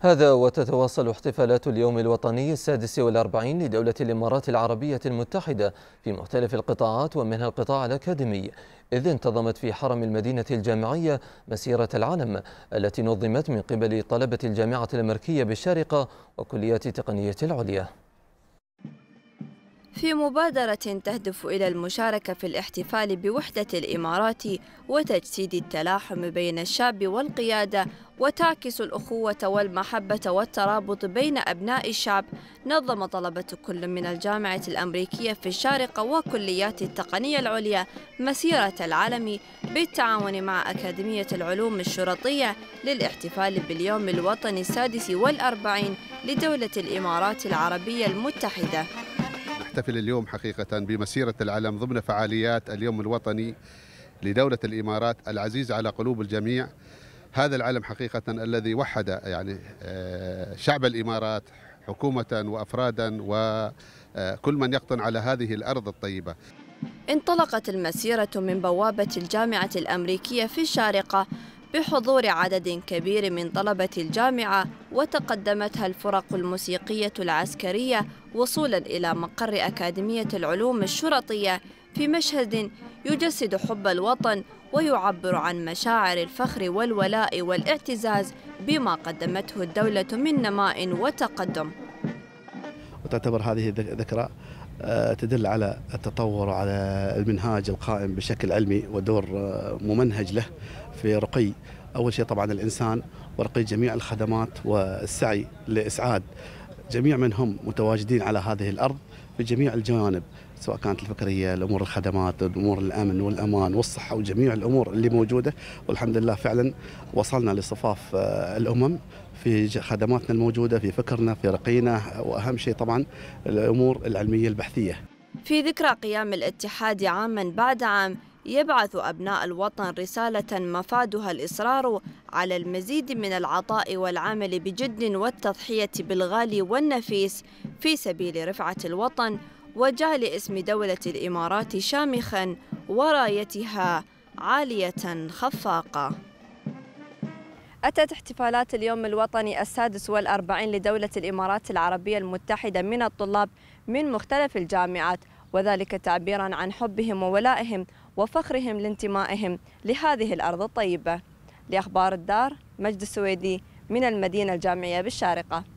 هذا وتتواصل احتفالات اليوم الوطني السادس والأربعين لدولة الإمارات العربية المتحدة في مختلف القطاعات ومنها القطاع الأكاديمي إذ انتظمت في حرم المدينة الجامعية مسيرة العلم التي نظمت من قبل طلبة الجامعة الأمريكية بالشارقة وكليات تقنية العليا في مبادرة تهدف إلى المشاركة في الاحتفال بوحدة الإمارات وتجسيد التلاحم بين الشاب والقيادة وتعكس الأخوة والمحبة والترابط بين أبناء الشعب نظم طلبة كل من الجامعة الأمريكية في الشارقة وكليات التقنية العليا مسيرة العالم بالتعاون مع أكاديمية العلوم الشرطية للاحتفال باليوم الوطني السادس والأربعين لدولة الإمارات العربية المتحدة نحتفل اليوم حقيقة بمسيرة العلم ضمن فعاليات اليوم الوطني لدولة الإمارات العزيز على قلوب الجميع هذا العلم حقيقة الذي وحد يعني آه، شعب الإمارات حكومة وأفرادا وكل من يقطن على هذه الأرض الطيبة انطلقت المسيرة من بوابة الجامعة الأمريكية في الشارقة بحضور عدد كبير من طلبة الجامعة وتقدمتها الفرق الموسيقية العسكرية وصولا إلى مقر أكاديمية العلوم الشرطية في مشهد يجسد حب الوطن ويعبر عن مشاعر الفخر والولاء والاعتزاز بما قدمته الدولة من نماء وتقدم وتعتبر هذه ذكرى آه، تدل على التطور وعلى المنهاج القائم بشكل علمي ودور آه، ممنهج له في رقي أول شيء طبعا الإنسان ورقي جميع الخدمات والسعي لإسعاد جميع من هم متواجدين على هذه الارض بجميع الجوانب سواء كانت الفكريه، الامور الخدمات، الامور الامن والامان والصحه وجميع الامور اللي موجوده والحمد لله فعلا وصلنا لصفاف آه، الامم في خدماتنا الموجوده في فكرنا في رقينا واهم شيء طبعا الامور العلميه البحثيه. في ذكرى قيام الاتحاد عاما بعد عام يبعث أبناء الوطن رسالة مفادها الإصرار على المزيد من العطاء والعمل بجد والتضحية بالغالي والنفيس في سبيل رفعة الوطن وجعل اسم دولة الإمارات شامخا ورايتها عالية خفاقة أتت احتفالات اليوم الوطني السادس والأربعين لدولة الإمارات العربية المتحدة من الطلاب من مختلف الجامعات وذلك تعبيرا عن حبهم وولائهم وفخرهم لانتمائهم لهذه الأرض الطيبة لأخبار الدار مجد السويدي من المدينة الجامعية بالشارقة